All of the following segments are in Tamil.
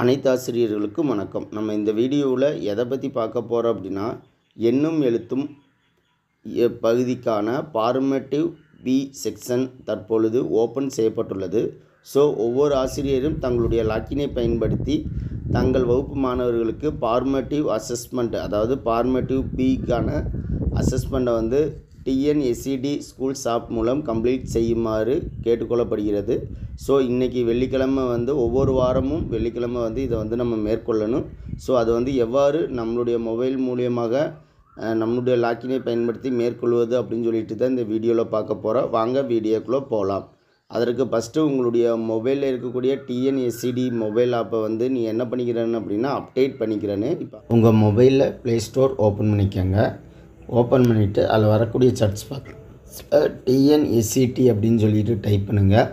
அனைத்து ஆசிரியர்களுக்கும் வணக்கம் நம்ம இந்த வீடியோவில் எதை பற்றி பார்க்க போகிறோம் அப்படின்னா எண்ணும் எழுத்தும் பகுதிக்கான பார்மேட்டிவ் பி செக்ஷன் தற்பொழுது ஓப்பன் செய்யப்பட்டுள்ளது ஸோ ஒவ்வொரு ஆசிரியரும் தங்களுடைய லாக்கினை பயன்படுத்தி தங்கள் வகுப்பு மாணவர்களுக்கு பார்மேட்டிவ் அசஸ்மெண்ட் அதாவது பார்மேட்டிவ் பிக்கான அசஸ்மெண்ட்டை வந்து டிஎன்எஸ்சிடி ஸ்கூல் ஷாப் மூலம் கம்ப்ளீட் செய்யுமாறு கேட்டுக்கொள்ளப்படுகிறது ஸோ இன்றைக்கி வெள்ளிக்கிழமை வந்து ஒவ்வொரு வாரமும் வெள்ளிக்கிழமை வந்து இதை வந்து நம்ம மேற்கொள்ளணும் ஸோ அது வந்து எவ்வாறு நம்மளுடைய மொபைல் மூலியமாக நம்முடைய லாக்கினை பயன்படுத்தி மேற்கொள்வது அப்படின்னு சொல்லிட்டு தான் இந்த வீடியோவில் பார்க்க போகிறோம் வாங்க வீடியோக்குள்ளே போகலாம் அதற்கு ஃபஸ்ட்டு உங்களுடைய மொபைலில் இருக்கக்கூடிய டிஎன்எஸ்சிடி மொபைல் ஆப்பை வந்து நீ என்ன பண்ணிக்கிறேன்னு அப்படின்னா அப்டேட் பண்ணிக்கிறேன்னு இப்போ உங்கள் மொபைலில் ப்ளே ஸ்டோர் ஓப்பன் பண்ணிக்கோங்க ஓப்பன் பண்ணிவிட்டு அதில் வரக்கூடிய சர்ச் பாக்ஸ் டிஎன்எஸ்சிடி அப்படின்னு சொல்லிட்டு டைப் பண்ணுங்கள்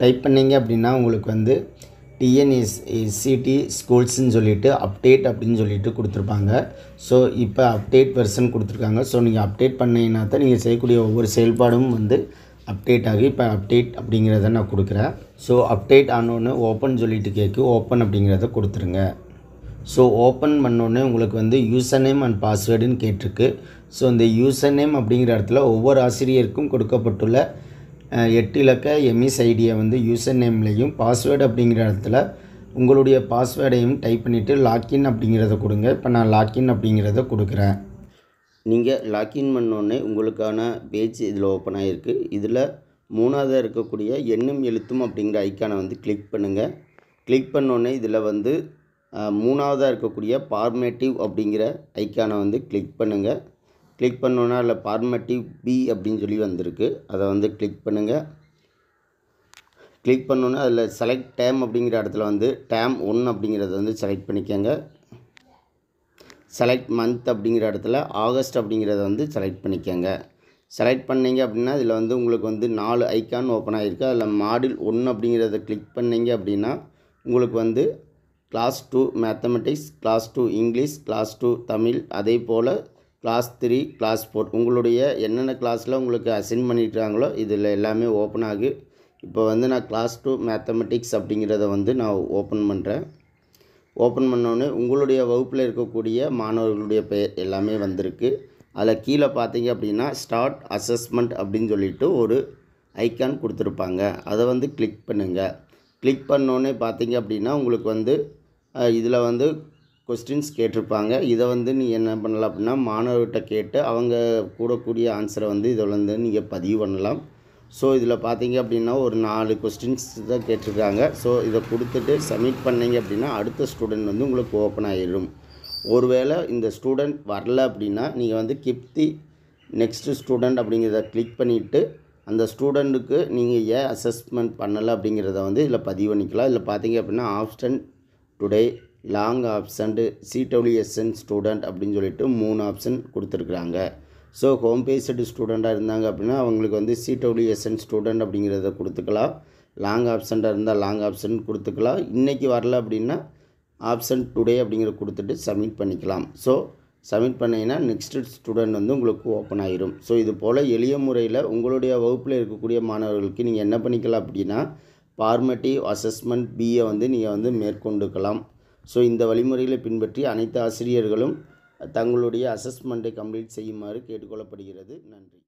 டைப் பண்ணிங்க அப்படின்னா உங்களுக்கு வந்து டிஎன்எஸ் எஸ்சிடி ஸ்கூல்ஸ்ன்னு சொல்லிவிட்டு அப்டேட் அப்படின்னு சொல்லிட்டு கொடுத்துருப்பாங்க ஸோ இப்போ அப்டேட் வெர்ஷன் கொடுத்துருக்காங்க ஸோ நீங்கள் அப்டேட் பண்ணீங்கன்னா தான் நீங்கள் செய்யக்கூடிய ஒவ்வொரு செயல்பாடும் வந்து அப்டேட் ஆகி இப்போ அப்டேட் அப்படிங்கிறத நான் கொடுக்குறேன் ஸோ அப்டேட் ஆனோன்னு ஓப்பன் சொல்லிட்டு கேட்கு ஓப்பன் அப்படிங்கிறத கொடுத்துருங்க ஸோ ஓப்பன் பண்ணோடனே உங்களுக்கு வந்து யூசர் நேம் அண்ட் பாஸ்வேர்டுன்னு கேட்டிருக்கு ஸோ இந்த யூசர் நேம் அப்படிங்கிற இடத்துல ஒவ்வொரு ஆசிரியருக்கும் கொடுக்கப்பட்டுள்ள எட்டு இலக்க எம்இஸ் ஐடியை வந்து யூசர் நேம்லேயும் பாஸ்வேர்டு அப்படிங்கிற இடத்துல உங்களுடைய பாஸ்வேர்டையும் டைப் பண்ணிவிட்டு லாக்இன் அப்படிங்கிறத கொடுங்க இப்போ நான் லாக்இன் அப்படிங்கிறத கொடுக்குறேன் நீங்கள் லாக்இன் பண்ணோடனே உங்களுக்கான பேஜ் இதில் ஓப்பன் ஆகிருக்கு இதில் மூணாவதாக இருக்கக்கூடிய எண்ணும் எழுத்தும் அப்படிங்கிற ஐக்கானை வந்து கிளிக் பண்ணுங்கள் கிளிக் பண்ணோடனே இதில் வந்து மூணாவதாக இருக்கக்கூடிய ஃபார்மேட்டிவ் அப்படிங்கிற ஐக்கானை வந்து கிளிக் பண்ணுங்கள் கிளிக் பண்ணோன்னா அதில் ஃபார்மேட்டிவ் பி அப்படின்னு சொல்லி வந்திருக்கு அதை வந்து கிளிக் பண்ணுங்கள் கிளிக் பண்ணோன்னா அதில் செலக்ட் டேம் அப்படிங்கிற இடத்துல வந்து டேம் ஒன் அப்படிங்கிறத வந்து செலக்ட் பண்ணிக்கோங்க செலக்ட் மந்த் அப்படிங்கிற இடத்துல ஆகஸ்ட் அப்படிங்கிறத வந்து செலக்ட் பண்ணிக்கோங்க செலக்ட் பண்ணிங்க அப்படின்னா இதில் வந்து உங்களுக்கு வந்து நாலு ஐக்கான் ஓப்பன் ஆகிருக்கு அதில் மாடில் ஒன்று அப்படிங்கிறத கிளிக் பண்ணிங்க அப்படின்னா உங்களுக்கு வந்து class two mathematics class two English class two Tamil அதே போல் கிளாஸ் த்ரீ கிளாஸ் ஃபோர் உங்களுடைய என்னென்ன கிளாஸில் உங்களுக்கு அசைன் பண்ணிட்டாங்களோ இதில் எல்லாமே ஓப்பன் ஆகி இப்போ வந்து நான் கிளாஸ் டூ மேத்தமெட்டிக்ஸ் அப்படிங்கிறத வந்து நான் ஓப்பன் பண்ணுறேன் ஓப்பன் பண்ணோன்னே உங்களுடைய வகுப்பில் இருக்கக்கூடிய மாணவர்களுடைய பெயர் எல்லாமே வந்திருக்கு அதில் கீழே பார்த்தீங்க அப்படின்னா ஸ்டார்ட் அசஸ்மெண்ட் அப்படின்னு சொல்லிட்டு ஒரு ஐக்கான் கொடுத்துருப்பாங்க அதை வந்து கிளிக் பண்ணுங்கள் கிளிக் பண்ணோன்னே பார்த்தீங்க அப்படின்னா உங்களுக்கு வந்து இதில் வந்து கொஸ்டின்ஸ் கேட்டிருப்பாங்க இதை வந்து நீங்கள் என்ன பண்ணலாம் அப்படின்னா மாணவர்கிட்ட கேட்டு அவங்க கூடக்கூடிய ஆன்சரை வந்து இதில் வந்து நீங்கள் பதிவு பண்ணலாம் ஸோ இதில் பார்த்தீங்க அப்படின்னா ஒரு நாலு கொஸ்டின்ஸ் தான் கேட்டிருக்காங்க ஸோ இதை கொடுத்துட்டு சப்மிட் பண்ணிங்க அப்படின்னா அடுத்த ஸ்டூடெண்ட் வந்து உங்களுக்கு ஓப்பன் ஆகிடும் ஒருவேளை இந்த ஸ்டூடெண்ட் வரல அப்படின்னா நீங்கள் வந்து கிப்தி நெக்ஸ்ட்டு ஸ்டூடெண்ட் அப்படிங்கிறத கிளிக் பண்ணிவிட்டு அந்த ஸ்டூடெண்ட்டுக்கு நீங்கள் ஏன் அசஸ்மெண்ட் பண்ணலை அப்படிங்கிறத வந்து இதில் பதிவு பண்ணிக்கலாம் இதில் பார்த்தீங்க அப்படின்னா ஆப்ஸ்டன் டுடே லாங் ஆப்ஷன்டு சிடபிள்யூஎஸ்என் ஸ்டூடெண்ட் அப்படின்னு சொல்லிட்டு மூணு ஆப்ஷன் கொடுத்துருக்குறாங்க ஸோ ஹோம் பேஸ்டு ஸ்டூடெண்ட்டாக இருந்தாங்க அப்படின்னா அவங்களுக்கு வந்து சிடபிள்யூஎஸ்என் ஸ்டூடெண்ட் அப்படிங்கிறத கொடுத்துக்கலாம் லாங் ஆப்ஷன்டாக இருந்தால் லாங் ஆப்ஷன் கொடுத்துக்கலாம் இன்றைக்கி வரல அப்படின்னா ஆப்ஷன் டுடே அப்படிங்கிற கொடுத்துட்டு சப்மிட் பண்ணிக்கலாம் ஸோ சப்மிட் பண்ணிங்கன்னா நெக்ஸ்ட் ஸ்டூடெண்ட் வந்து உங்களுக்கு ஓப்பன் ஆயிரும் ஸோ இது போல் எளிய முறையில் உங்களுடைய வகுப்பில் இருக்கக்கூடிய மாணவர்களுக்கு நீங்கள் என்ன பண்ணிக்கலாம் அப்படின்னா ஃபார்மேட்டிவ் அசஸ்மெண்ட் பிஏ வந்து நீங்கள் வந்து மேற்கொண்டுக்கலாம் ஸோ இந்த வழிமுறைகளை பின்பற்றி அனைத்து ஆசிரியர்களும் தங்களுடைய அசஸ்மெண்ட்டை கம்ப்ளீட் செய்யுமாறு கேட்டுக்கொள்ளப்படுகிறது நன்றி